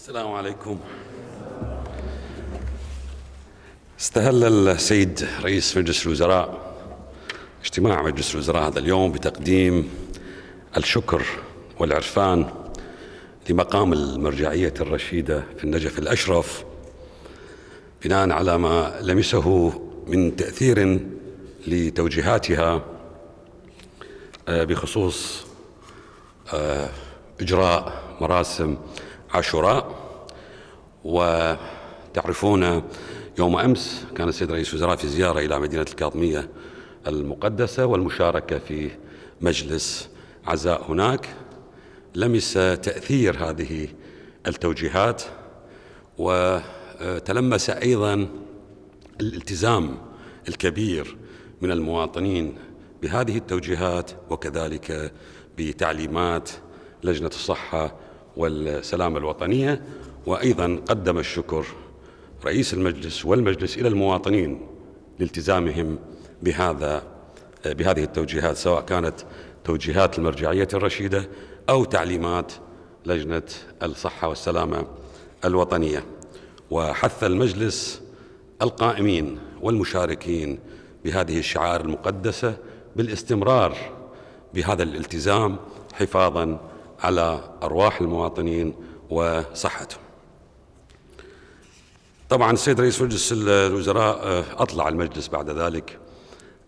السلام عليكم استهل السيد رئيس مجلس الوزراء اجتماع مجلس الوزراء هذا اليوم بتقديم الشكر والعرفان لمقام المرجعية الرشيدة في النجف الأشرف بناء على ما لمسه من تأثير لتوجيهاتها آه، بخصوص آه، إجراء مراسم عاشوراء وتعرفون يوم أمس كان السيد رئيس الوزراء في زيارة إلى مدينة الكاظمية المقدسة والمشاركة في مجلس عزاء هناك لمس تأثير هذه التوجيهات وتلمس أيضا الالتزام الكبير من المواطنين بهذه التوجيهات وكذلك بتعليمات لجنة الصحة والسلامة الوطنية وأيضا قدم الشكر رئيس المجلس والمجلس إلى المواطنين لالتزامهم بهذا بهذه التوجيهات سواء كانت توجيهات المرجعية الرشيدة أو تعليمات لجنة الصحة والسلامة الوطنية وحث المجلس القائمين والمشاركين بهذه الشعائر المقدسة بالاستمرار بهذا الالتزام حفاظا على أرواح المواطنين وصحتهم طبعا السيد رئيس مجلس الوزراء آه، أطلع المجلس بعد ذلك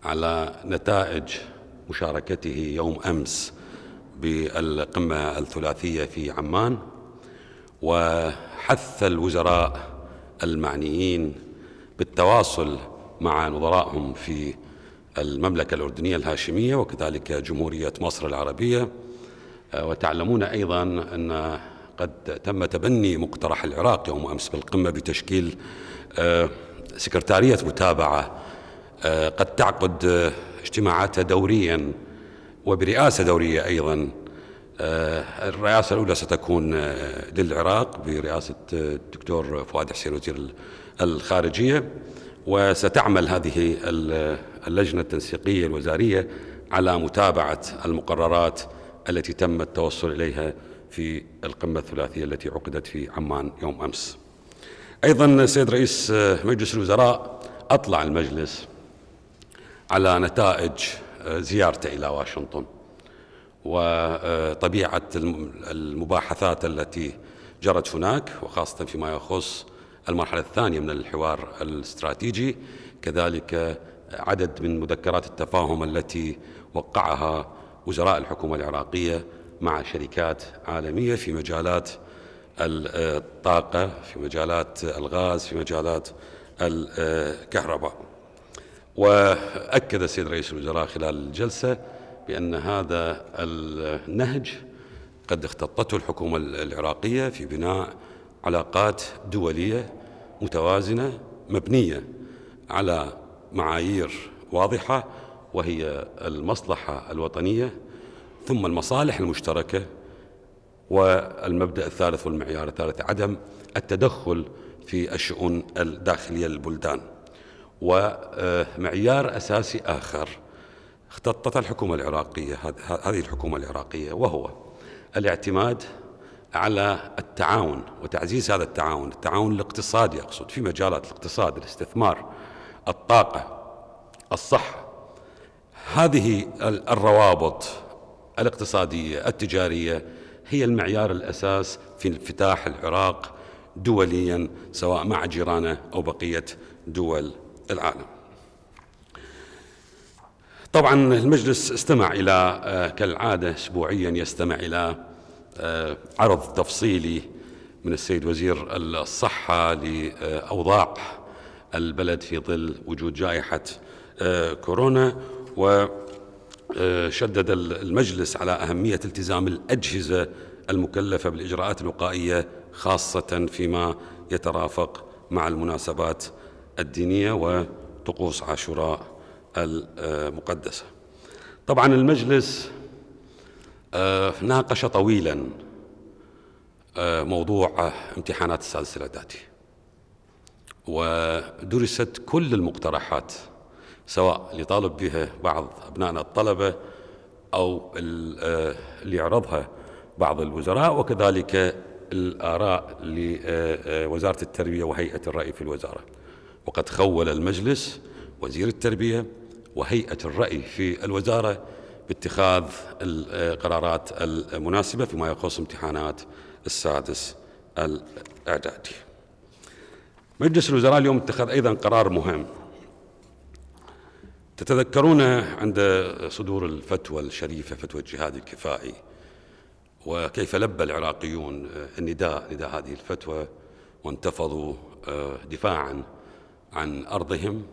على نتائج مشاركته يوم أمس بالقمة الثلاثية في عمان وحث الوزراء المعنيين بالتواصل مع نظرائهم في المملكة الأردنية الهاشمية وكذلك جمهورية مصر العربية آه، وتعلمون أيضا أن قد تم تبني مقترح العراق يوم أمس بالقمة بتشكيل آه، سكرتارية متابعة آه، قد تعقد آه، اجتماعاتها دوريا وبرئاسة دورية أيضا الرئاسة الأولى ستكون للعراق برئاسة الدكتور فؤاد حسين وزير الخارجية وستعمل هذه اللجنة التنسيقية الوزارية على متابعة المقررات التي تم التوصل إليها في القمة الثلاثية التي عقدت في عمان يوم أمس أيضا السيد رئيس مجلس الوزراء أطلع المجلس على نتائج زيارته إلى واشنطن وطبيعة المباحثات التي جرت هناك وخاصة فيما يخص المرحلة الثانية من الحوار الاستراتيجي كذلك عدد من مذكرات التفاهم التي وقعها وزراء الحكومة العراقية مع شركات عالمية في مجالات الطاقة في مجالات الغاز في مجالات الكهرباء وأكد السيد رئيس الوزراء خلال الجلسة بأن هذا النهج قد اختطته الحكومة العراقية في بناء علاقات دولية متوازنة مبنية على معايير واضحة وهي المصلحة الوطنية ثم المصالح المشتركة والمبدأ الثالث والمعيار الثالث عدم التدخل في الشؤون الداخلية للبلدان ومعيار أساسي آخر اختطت الحكومة العراقية هذه الحكومة العراقية وهو الاعتماد على التعاون وتعزيز هذا التعاون التعاون الاقتصادي أقصد في مجالات الاقتصاد الاستثمار الطاقة الصحة هذه الروابط الاقتصادية التجارية هي المعيار الأساس في انفتاح العراق دوليا سواء مع جيرانه أو بقية دول العالم طبعا المجلس استمع إلى آه، كالعادة أسبوعيا يستمع إلى آه، عرض تفصيلي من السيد وزير الصحة لأوضاع البلد في ظل وجود جائحة آه، كورونا و آه، شدد المجلس على أهمية التزام الأجهزة المكلفة بالإجراءات الوقائية خاصة فيما يترافق مع المناسبات الدينية وطقوس عاشوراء المقدسة طبعا المجلس آه، ناقش طويلا آه، موضوع امتحانات السادس الإعدادي ودرست كل المقترحات سواء اللي طالب بها بعض أبنائنا الطلبة أو آه، اللي يعرضها بعض الوزراء وكذلك الآراء لوزارة التربية وهيئة الرأي في الوزارة وقد خول المجلس وزير التربية وهيئة الرأي في الوزارة باتخاذ القرارات المناسبة فيما يخص امتحانات السادس الإعدادي مجلس الوزراء اليوم اتخذ أيضا قرار مهم تتذكرون عند صدور الفتوى الشريفة فتوى الجهاد الكفائي وكيف لبى العراقيون النداء نداء هذه الفتوى وانتفضوا آه، دفاعا عن أرضهم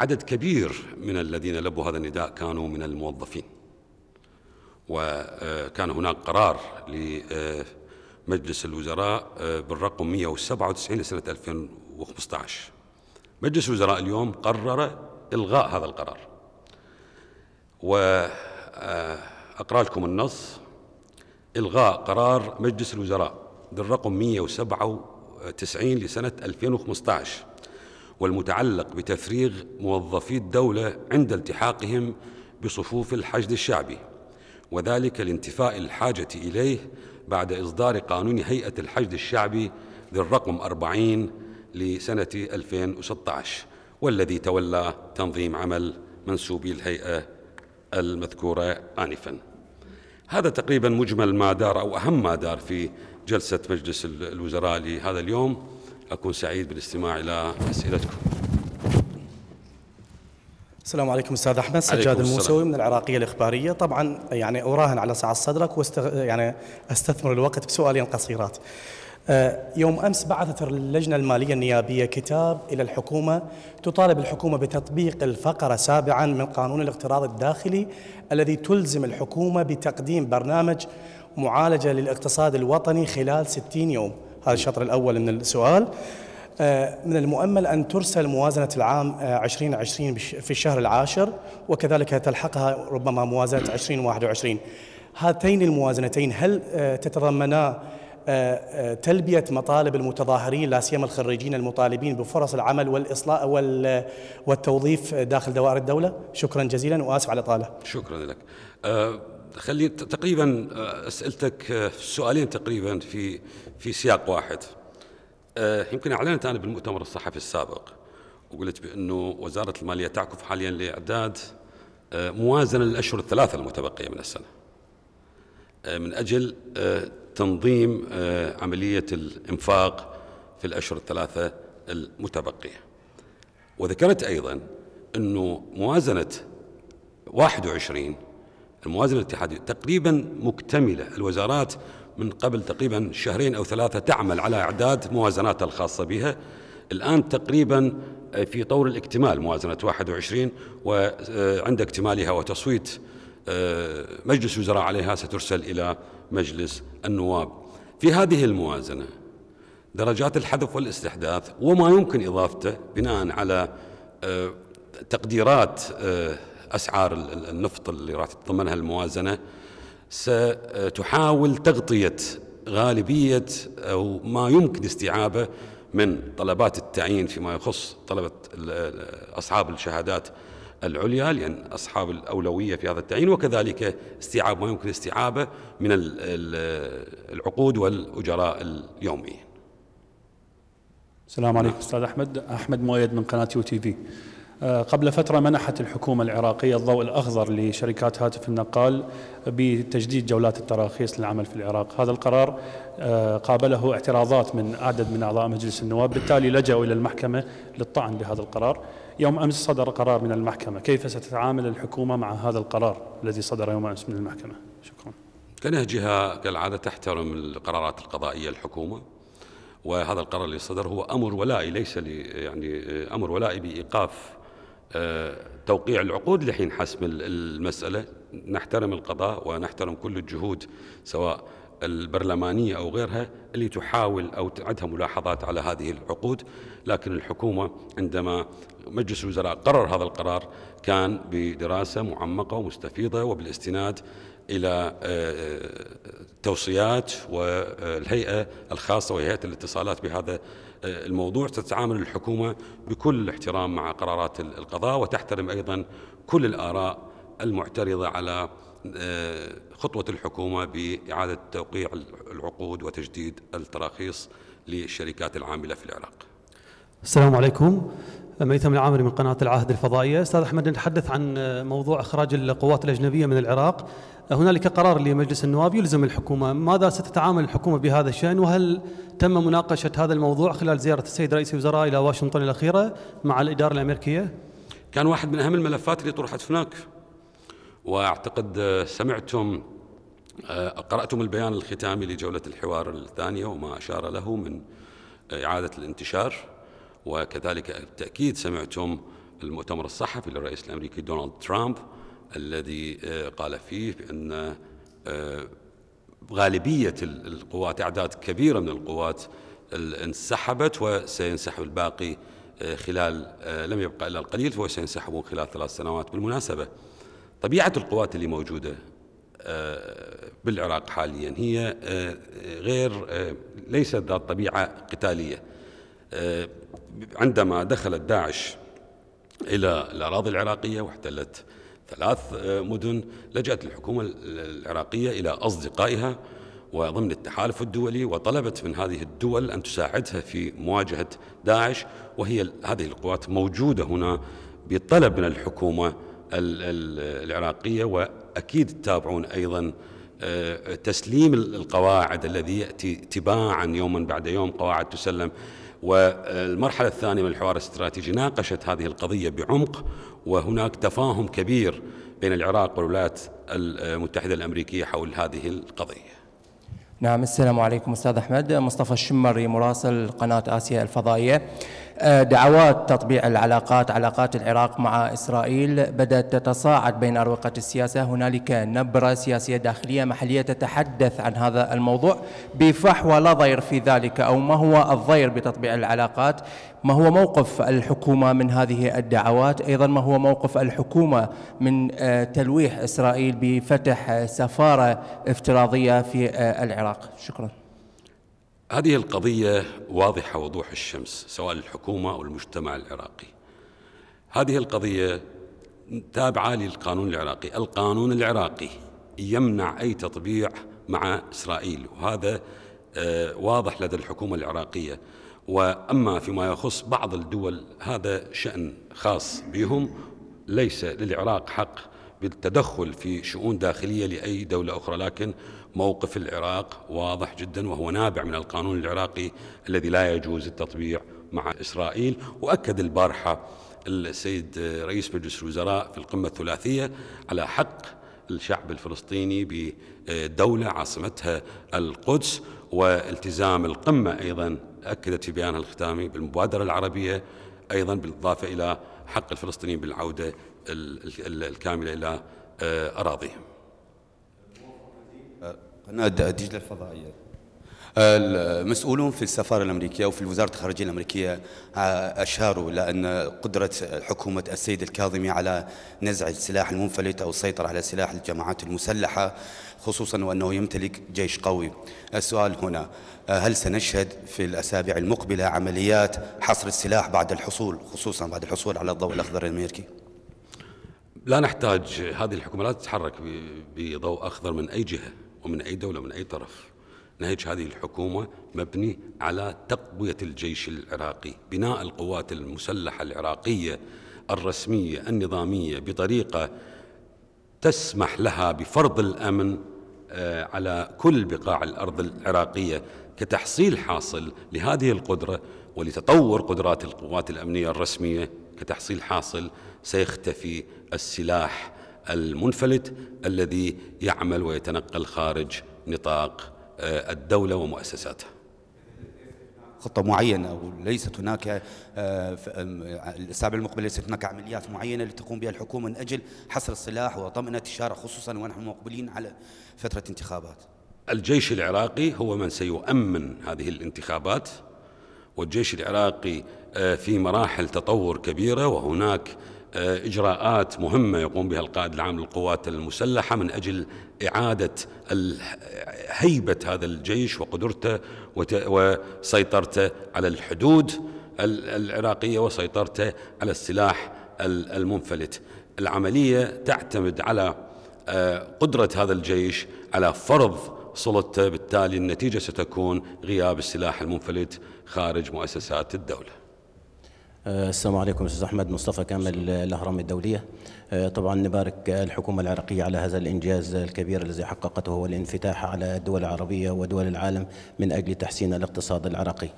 عدد كبير من الذين لبوا هذا النداء كانوا من الموظفين وكان آه، هناك قرار لمجلس الوزراء آه، بالرقم 197 لسنة 2015 مجلس الوزراء اليوم قرر إلغاء هذا القرار وأقرأ لكم النص إلغاء قرار مجلس الوزراء بالرقم 197 لسنة 2015 والمتعلق بتفريغ موظفي الدولة عند التحاقهم بصفوف الحشد الشعبي وذلك لانتفاء الحاجة إليه بعد إصدار قانون هيئة الحشد الشعبي للرقم 40 لسنة 2016 والذي تولى تنظيم عمل منسوبي الهيئة المذكورة آنفا هذا تقريبا مجمل ما دار أو أهم ما دار في جلسة مجلس الوزراء لهذا اليوم أكون سعيد بالاستماع إلى أسئلتكم السلام عليكم استاذ احمد سجاد الموسوي من العراقيه الاخباريه طبعا يعني اراهن على سعه صدرك واست يعني استثمر الوقت بسؤالين قصيرات آه، يوم أمس بعثت اللجنة المالية النيابية كتاب إلى الحكومة تطالب الحكومة بتطبيق الفقرة سابعا من قانون الاقتراض الداخلي الذي تلزم الحكومة بتقديم برنامج معالجة للاقتصاد الوطني خلال 60 يوم هذا الشطر الأول من السؤال آه، من المؤمل أن ترسل موازنة العام 2020 آه، في الشهر العاشر وكذلك تلحقها ربما موازنة 2021 هاتين الموازنتين هل تتضمنا تلبيه مطالب المتظاهرين لا سيما الخريجين المطالبين بفرص العمل والاصلاح والتوظيف داخل دوائر الدوله شكرا جزيلا واسف على الاطاله شكرا لك آه، خلي تقريبا آه، اسئلتك آه، سؤالين تقريبا في في سياق واحد يمكن اعلنت انا بالمؤتمر الصحفي السابق وقلت بانه وزاره الماليه تعكف حاليا لاعداد موازنه للاشهر الثلاثه المتبقيه من السنه من اجل تنظيم آه، عملية الإنفاق في الأشهر الثلاثة المتبقية وذكرت أيضا أنه موازنة 21 الموازنة الاتحادية تقريبا مكتملة الوزارات من قبل تقريبا شهرين أو ثلاثة تعمل على إعداد موازناتها الخاصة بها الآن تقريبا آه، في طور الاكتمال موازنة 21 وعند آه، اكتمالها وتصويت مجلس الوزراء عليها سترسل إلى مجلس النواب في هذه الموازنة درجات الحذف والاستحداث وما يمكن إضافته بناء على آه، تقديرات آه، أسعار النفط اللي راح تتضمنها الموازنة ستحاول تغطية غالبية أو ما يمكن استيعابه من طلبات التعيين فيما يخص طلبة أصحاب الشهادات العليا لأن أصحاب الأولوية في هذا التعيين وكذلك استيعاب ما يمكن استيعابه من العقود والأجراء اليوميين السلام عليكم أستاذ أحمد أحمد مؤيد من قناة يو تي في آه، قبل فترة منحت الحكومة العراقية الضوء الأخضر لشركات هاتف النقال بتجديد جولات التراخيص للعمل في العراق هذا القرار آه، قابله اعتراضات من عدد من أعضاء مجلس النواب بالتالي لجأوا إلى المحكمة للطعن بهذا القرار يوم أمس صدر قرار من المحكمة كيف ستتعامل الحكومة مع هذا القرار الذي صدر يوم أمس من المحكمة شكرا كنهجها كالعادة تحترم القرارات القضائية الحكومة وهذا القرار اللي صدر هو أمر ولائي ليس لي يعني أمر ولائي بإيقاف آه، توقيع العقود لحين حسم المسألة نحترم القضاء ونحترم كل الجهود سواء البرلمانية أو غيرها اللي تحاول أو عندها ملاحظات على هذه العقود لكن الحكومة عندما مجلس الوزراء قرر هذا القرار كان بدراسة معمقة ومستفيضة وبالاستناد إلى آه، توصيات والهيئة الخاصة وهيئة الاتصالات بهذا آه، الموضوع تتعامل الحكومة بكل احترام مع قرارات القضاء وتحترم أيضا كل الآراء المعترضة على خطوة الحكومة بإعادة توقيع العقود وتجديد التراخيص للشركات العاملة في العراق السلام عليكم ميثم العامري من قناة العهد الفضائية أستاذ أحمد نتحدث عن موضوع إخراج القوات الأجنبية من العراق هنالك قرار لمجلس النواب يلزم الحكومة ماذا ستتعامل الحكومة بهذا الشأن وهل تم مناقشة هذا الموضوع خلال زيارة السيد رئيس الوزراء إلى واشنطن الأخيرة مع الإدارة الأمريكية؟ كان واحد من أهم الملفات اللي طرحت هناك واعتقد آه، سمعتم آه، قرأتم البيان الختامي لجولة الحوار الثانية وما أشار له من آه، إعادة الانتشار وكذلك بالتأكيد سمعتم المؤتمر الصحفي للرئيس الأمريكي دونالد ترامب الذي قال فيه بأن غالبية القوات أعداد كبيرة من القوات انسحبت وسينسحب الباقي خلال لم يبقى إلا القليل وسينسحبون خلال ثلاث سنوات بالمناسبة طبيعة القوات اللي موجودة آه، بالعراق حاليا هي آه، غير آه، ليست ذات طبيعة قتالية عندما دخلت داعش إلى الأراضي العراقية واحتلت ثلاث مدن لجأت الحكومة العراقية إلى أصدقائها وضمن التحالف الدولي وطلبت من هذه الدول أن تساعدها في مواجهة داعش وهي هذه القوات موجودة هنا بطلب من الحكومة العراقية وأكيد تتابعون أيضا آه، تسليم القواعد الذي يأتي تباعا يوما بعد يوم قواعد تسلم والمرحلة الثانية من الحوار الاستراتيجي ناقشت هذه القضية بعمق وهناك تفاهم كبير بين العراق والولايات المتحدة الأمريكية حول هذه القضية نعم السلام عليكم أستاذ أحمد مصطفى الشمري مراسل قناة آسيا الفضائية آه، دعوات تطبيع العلاقات علاقات العراق مع إسرائيل بدأت تتصاعد بين أروقة السياسة هنالك نبرة سياسية داخلية محلية تتحدث عن هذا الموضوع بفحوى لا ضير في ذلك أو ما هو الضير بتطبيع العلاقات ما هو موقف الحكومة من هذه الدعوات أيضا ما هو موقف الحكومة من آه، تلويح إسرائيل بفتح سفارة افتراضية في آه، العراق شكراً هذه القضية واضحة وضوح الشمس سواء الحكومة أو المجتمع العراقي هذه القضية تابعة للقانون العراقي القانون العراقي يمنع أي تطبيع مع إسرائيل وهذا آه، واضح لدى الحكومة العراقية وأما فيما يخص بعض الدول هذا شأن خاص بهم ليس للعراق حق بالتدخل في شؤون داخلية لأي دولة أخرى لكن موقف العراق واضح جدا وهو نابع من القانون العراقي الذي لا يجوز التطبيع مع إسرائيل وأكد البارحة السيد رئيس مجلس الوزراء في القمة الثلاثية على حق الشعب الفلسطيني بدولة عاصمتها القدس والتزام القمة أيضا أكدت في بيانها الختامي بالمبادرة العربية أيضا بالإضافة إلى حق الفلسطينيين بالعودة الكاملة إلى آه، أراضيهم قناة دجلة الفضائية المسؤولون في السفارة الأمريكية وفي وزارة الخارجية الأمريكية أشاروا إلى أن قدرة حكومة السيد الكاظمي على نزع السلاح المنفلت أو السيطرة على سلاح الجماعات المسلحة خصوصا وأنه يمتلك جيش قوي السؤال هنا هل سنشهد في الأسابيع المقبلة عمليات حصر السلاح بعد الحصول خصوصا بعد الحصول على الضوء الأخضر الأمريكي؟ لا نحتاج هذه الحكومة لا تتحرك بضوء أخضر من أي جهة ومن أي دولة ومن أي طرف نهج هذه الحكومة مبني على تقوية الجيش العراقي بناء القوات المسلحة العراقية الرسمية النظامية بطريقة تسمح لها بفرض الأمن آه، على كل بقاع الأرض العراقية كتحصيل حاصل لهذه القدرة ولتطور قدرات القوات الأمنية الرسمية كتحصيل حاصل سيختفي السلاح المنفلت الذي يعمل ويتنقل خارج نطاق آه، الدولة ومؤسساتها خطة معينة أو ليست هناك آه، الأسابيع المقبلة ليست هناك عمليات معينة لتقوم بها الحكومة من أجل حصر السلاح وطمأنة الشارع خصوصا ونحن مقبلين على فترة انتخابات الجيش العراقي هو من سيؤمن هذه الانتخابات والجيش العراقي آه، في مراحل تطور كبيرة وهناك آه، إجراءات مهمة يقوم بها القائد العام للقوات المسلحة من أجل إعادة هيبة هذا الجيش وقدرته وسيطرته على الحدود العراقية وسيطرته على السلاح المنفلت العملية تعتمد على آه، قدرة هذا الجيش على فرض سلطته بالتالي النتيجة ستكون غياب السلاح المنفلت خارج مؤسسات الدولة آه، السلام عليكم استاذ احمد مصطفى كامل آه، الاهرام الدوليه آه، طبعا نبارك الحكومه العراقيه على هذا الانجاز الكبير الذي حققته هو الانفتاح على الدول العربيه ودول العالم من اجل تحسين الاقتصاد العراقي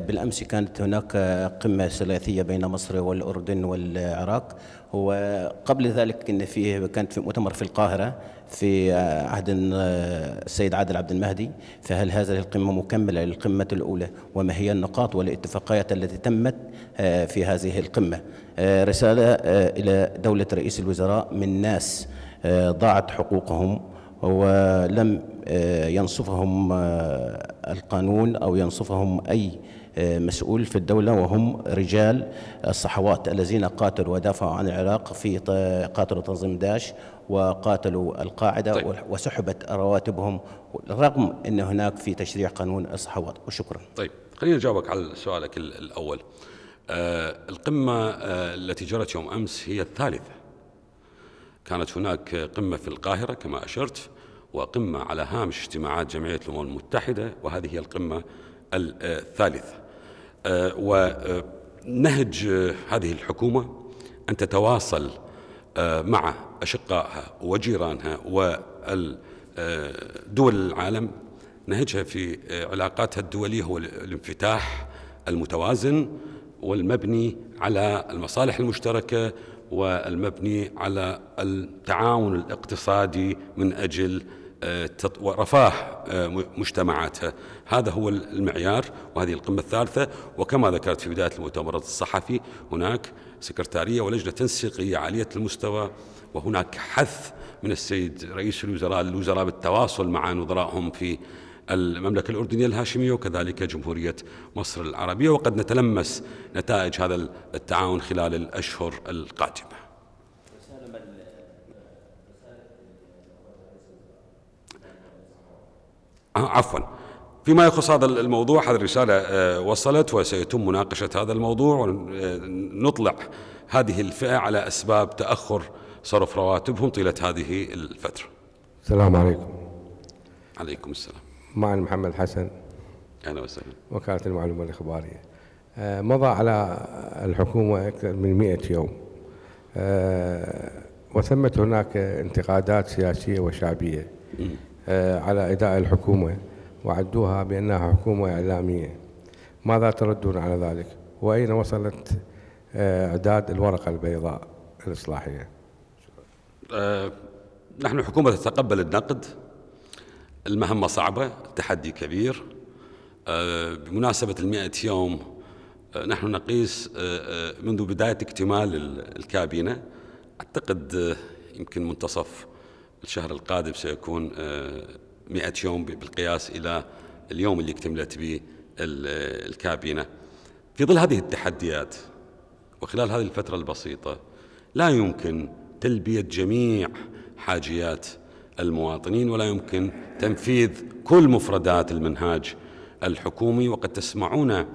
بالامس كانت هناك قمه ثلاثيه بين مصر والاردن والعراق وقبل ذلك ان فيه كانت في مؤتمر في القاهره في آه، عهد آه، السيد عادل عبد المهدي فهل هذه القمة مكملة للقمة الأولى وما هي النقاط والاتفاقيات التي تمت آه، في هذه القمة رسالة إلى دولة رئيس الوزراء من ناس ضاعت حقوقهم ولم ينصفهم القانون أو ينصفهم أي مسؤول في الدولة وهم رجال الصحوات الذين قاتلوا ودافعوا عن العراق في قاتلوا تنظيم داعش وقاتلوا القاعدة طيب. وسحبت رواتبهم رغم أن هناك في تشريع قانون الصحوات وشكرا طيب خلينا نجاوبك على سؤالك الأول آه القمة آه التي جرت يوم أمس هي الثالثة كانت هناك قمة في القاهرة كما أشرت وقمة على هامش اجتماعات جمعية الأمم المتحدة وهذه هي القمة الثالثة آه ونهج آه، هذه الحكومة أن تتواصل مع أشقائها وجيرانها ودول العالم نهجها في علاقاتها الدولية هو الانفتاح المتوازن والمبني على المصالح المشتركة والمبني على التعاون الاقتصادي من أجل آه، رفاه آه، مجتمعاتها هذا هو المعيار وهذه القمة الثالثة وكما ذكرت في بداية المؤتمر الصحفي هناك سكرتارية ولجنة تنسيقية عالية المستوى وهناك حث من السيد رئيس الوزراء للوزراء بالتواصل مع نظرائهم في المملكة الأردنية الهاشمية وكذلك جمهورية مصر العربية وقد نتلمس نتائج هذا التعاون خلال الأشهر القادمة آه، عفوا فيما يخص هذا الموضوع هذه الرسالة آه، وصلت وسيتم مناقشة هذا الموضوع ونطلع آه، هذه الفئة على أسباب تأخر صرف رواتبهم طيلة هذه الفترة السلام عليكم عليكم السلام معنا محمد حسن أهلا وسهلا وكالة المعلومة الإخبارية آه، مضى على الحكومة أكثر من 100 يوم وثمت هناك انتقادات سياسية وشعبية على أداء الحكومة وعدوها بأنها حكومة إعلامية ماذا تردون على ذلك وأين وصلت آه، إعداد الورقة البيضاء الإصلاحية آه، نحن حكومة تتقبل النقد المهمة صعبة التحدي كبير آه، بمناسبة المئة يوم نحن نقيس منذ بداية اكتمال الكابينة أعتقد يمكن منتصف الشهر القادم سيكون 100 يوم بالقياس إلى اليوم اللي اكتملت به الكابينة في ظل هذه التحديات وخلال هذه الفترة البسيطة لا يمكن تلبية جميع حاجيات المواطنين ولا يمكن تنفيذ كل مفردات المنهاج الحكومي وقد تسمعون آه،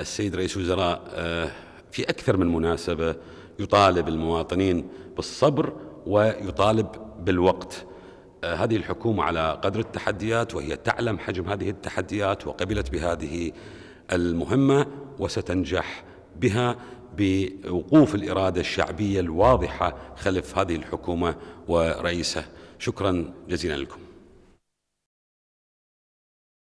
السيد رئيس الوزراء آه، في أكثر من مناسبة يطالب المواطنين بالصبر ويطالب بالوقت هذه الحكومة على قدر التحديات وهي تعلم حجم هذه التحديات وقبلت بهذه المهمة وستنجح بها بوقوف الإرادة الشعبية الواضحة خلف هذه الحكومة ورئيسه شكرا جزيلا لكم